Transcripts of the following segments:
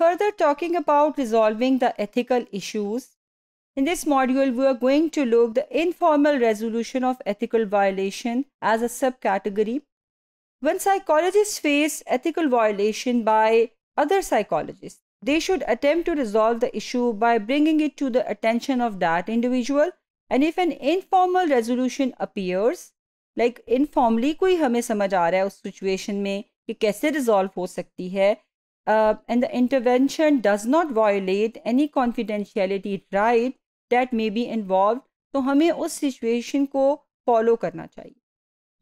Further talking about resolving the ethical issues, in this module we are going to look the informal resolution of ethical violation as a subcategory. When psychologists face ethical violation by other psychologists, they should attempt to resolve the issue by bringing it to the attention of that individual and if an informal resolution appears, like informally कोई हमें समझ आ रहा है उस situation में कि कैसे resolve हो सकती है uh, and the intervention does not violate any confidentiality right that may be involved तो हमें उस सिचुएशन को फॉलो करना चाहिए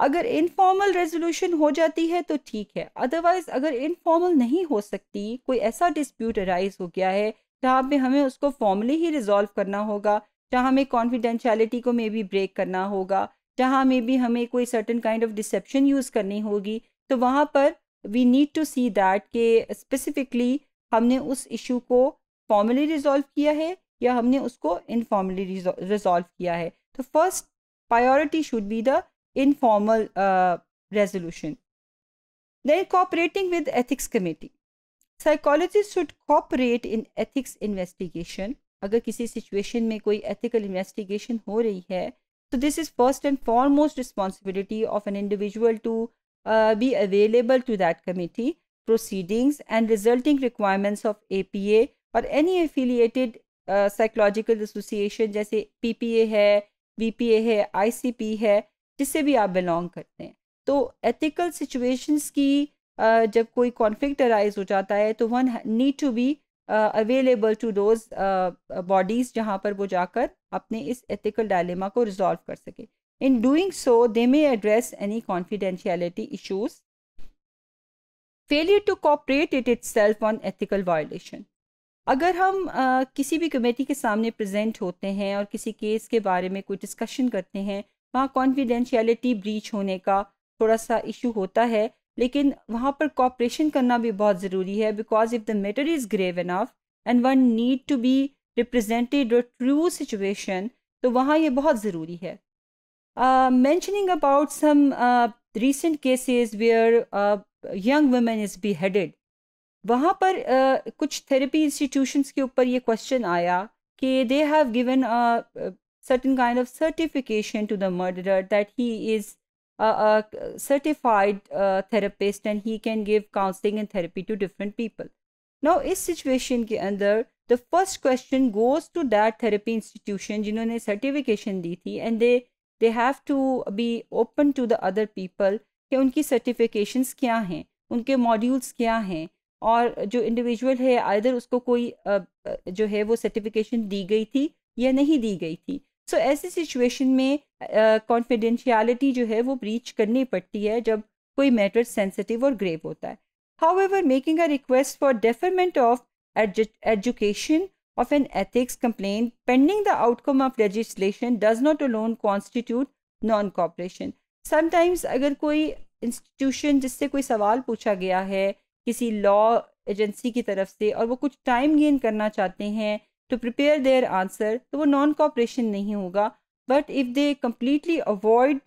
अगर इनफॉर्मल रेजोल्यूशन हो जाती है तो ठीक है अदरवाइज अगर इनफॉर्मल नहीं हो सकती कोई ऐसा डिस्प्यूट अराइज हो गया है जहाँ पे हमें उसको फॉर्मली ही रिजॉल्व करना होगा जहाँ हमें कॉन्फिडेंशलिटी को मे बी ब्रेक करना होगा जहाँ मे बी हमें कोई certain kind of deception use करनी होगी तो वहाँ पर we need to see that कि स्पेसिफिकली हमने उस इशू को फॉर्मली रिजॉल्व किया है या हमने उसको इनफॉर्मली रिजॉल्व किया है तो first priority should be the informal uh, resolution. Then cooperating with ethics committee. Psychologists should cooperate in ethics investigation. अगर किसी situation में कोई ethical investigation हो रही है तो this is first and foremost responsibility of an individual to uh, be available to that committee, proceedings and resulting requirements of APA or any affiliated uh, psychological association जैसे PPA है VPA है ICP है जिससे भी आप belong करते हैं तो एथिकल सिचुएशंस की uh, जब कोई कॉन्फ्लिक्ट अराइज हो जाता है तो one need to be available to those bodies जहाँ पर वो जाकर अपने इस एथिकल डायलेमा को रिजॉल्व कर सके In doing so, they may address any confidentiality issues. Failure to cooperate it itself on ethical violation. अगर हम आ, किसी भी कमेटी के सामने प्रेजेंट होते हैं और किसी केस के बारे में कोई डिस्कशन करते हैं वहाँ कॉन्फिडेंशियलिटी ब्रीच होने का थोड़ा सा इशू होता है लेकिन वहाँ पर कॉपरेशन करना भी बहुत ज़रूरी है because if the matter is grave enough and one need to be represented true situation तो वहाँ ये बहुत ज़रूरी है Uh, mentioning about some uh, recent cases where uh, young women is beheaded वहाँ पर uh, कुछ थेरेपी इंस्टीट्यूशंस के ऊपर ये क्वेश्चन आया कि they have given certain kind of certification to the murderer that he is a, certified therapist and he can give counseling and therapy to different people now इस situation के अंदर the first question goes to that therapy institution जिन्होंने certification दी थी and they they have to be open to the other people कि उनकी certifications क्या हैं उनके मॉड्यूल्स क्या हैं और जो इंडिविजुअल है आइधर उसको कोई जो है वो सर्टिफिकेशन दी गई थी या नहीं दी गई थी सो so, ऐसी सिचुएशन में कॉन्फिडेंशियलिटी जो है वो ब्रीच करनी पड़ती है जब कोई मैटर सेंसिटिव और ग्रेव होता है however making a request for deferment of education of an ethics complaint pending the outcome of legislation does not alone constitute non cooperation sometimes अगर कोई इंस्टीट्यूशन जिससे कोई सवाल पूछा गया है किसी लॉ एजेंसी की तरफ से और वो कुछ टाइम गेन करना चाहते हैं टू प्रिपेयर देयर आंसर तो वो नॉन कॉपरेशन नहीं होगा but if they completely avoid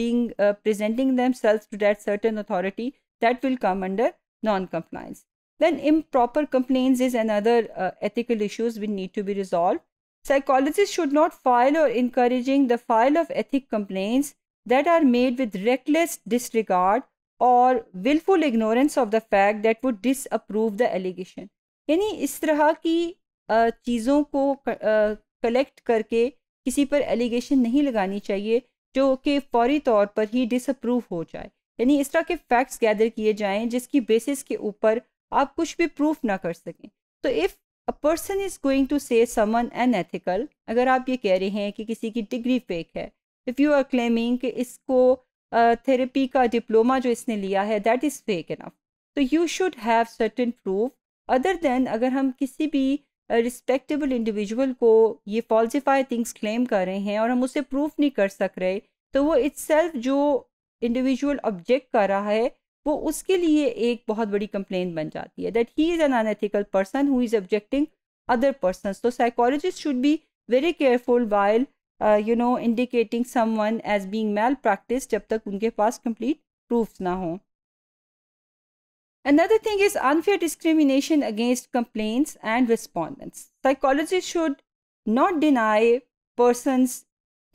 being presenting themselves to that certain authority that will come under non compliance Then improper complaints is another uh, ethical issues we need to be resolved. Psychologists should not file or encouraging the file of ethic complaints that are made with reckless disregard और willful ignorance of the fact that would disapprove the allegation. यानी इस तरह की चीज़ों को collect करके किसी पर एलिगेशन नहीं लगानी चाहिए जो कि फौरी तौर पर ही डिसअप्रूव हो जाए यानी इस तरह के फैक्ट्स गैदर किए जाएं जिसकी बेसिस के ऊपर आप कुछ भी प्रूफ ना कर सकें तो if a person is going to say summon an ethical अगर आप ये कह रहे हैं कि किसी की डिग्री फेक है इफ़ यू आर क्लेमिंग कि इसको थेरेपी uh, का डिप्लोमा जो इसने लिया है दैट इज़ फेक इनफ तो you should have certain proof other than अगर हम किसी भी रिस्पेक्टेबल uh, इंडिविजुअल को ये फॉल्सिफाई थिंग्स क्लेम कर रहे हैं और हम उसे प्रूफ नहीं कर सक रहे तो वो इट्स जो इंडिविजुअल ऑब्जेक्ट कर रहा है वो उसके लिए एक बहुत बड़ी कंप्लेन बन जाती है that he is an unethical person who is objecting other person तो psychologist should be very careful while you know indicating someone as being malpractice जब तक उनके पास कंप्लीट प्रूफ ना हों Another thing is unfair discrimination against complaints and respondents. Psychologists should not deny persons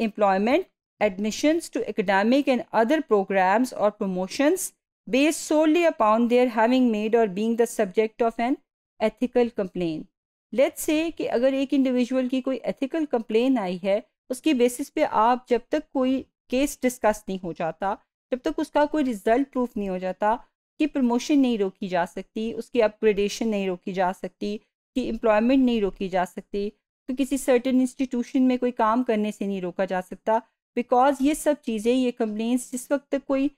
employment, admissions to academic and other programs or promotions, based solely upon their having made or being the subject of an ethical complaint. Let's say कि अगर एक individual की कोई ethical complain आई है उसके basis पे आप जब तक कोई केस डिस्कस नहीं हो जाता जब तक उसका कोई रिजल्ट प्रूफ नहीं हो जाता कि प्रमोशन नहीं रोकी जा सकती उसकी अपग्रेडेशन नहीं रोकी जा सकती कि employment नहीं रोकी जा सकती तो किसी सर्टन इंस्टीट्यूशन में कोई काम करने से नहीं रोका जा सकता बिकॉज ये सब चीज़ें ये complaints जिस वक्त तक कोई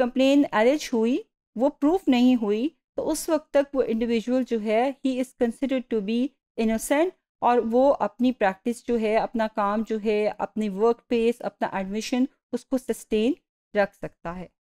कंप्लेन एरेज हुई वो प्रूफ नहीं हुई तो उस वक्त तक वो इंडिविजुअल जो है he is considered to be innocent और वो अपनी प्रैक्टिस जो है अपना काम जो है अपनी वर्क प्लेस अपना एडमिशन उसको सस्टेन रख सकता है